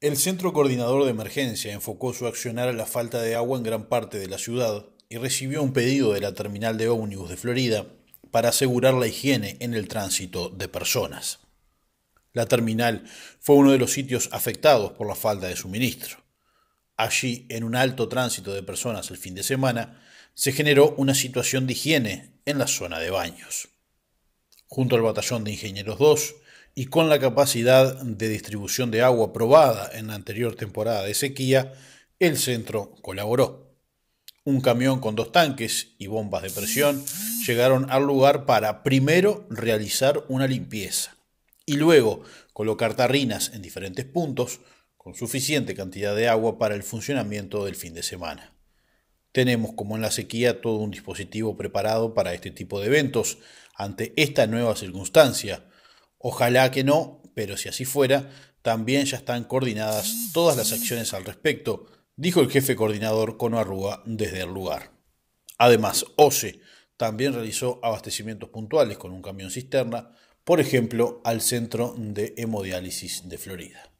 El Centro Coordinador de Emergencia enfocó su accionar a la falta de agua en gran parte de la ciudad y recibió un pedido de la terminal de ómnibus de Florida para asegurar la higiene en el tránsito de personas. La terminal fue uno de los sitios afectados por la falta de suministro. Allí, en un alto tránsito de personas el fin de semana, se generó una situación de higiene en la zona de baños junto al Batallón de Ingenieros 2 y con la capacidad de distribución de agua probada en la anterior temporada de sequía, el centro colaboró. Un camión con dos tanques y bombas de presión llegaron al lugar para primero realizar una limpieza y luego colocar tarrinas en diferentes puntos con suficiente cantidad de agua para el funcionamiento del fin de semana tenemos, como en la sequía, todo un dispositivo preparado para este tipo de eventos, ante esta nueva circunstancia. Ojalá que no, pero si así fuera, también ya están coordinadas todas las acciones al respecto, dijo el jefe coordinador con Arruga desde el lugar. Además, OCE también realizó abastecimientos puntuales con un camión cisterna, por ejemplo, al centro de hemodiálisis de Florida.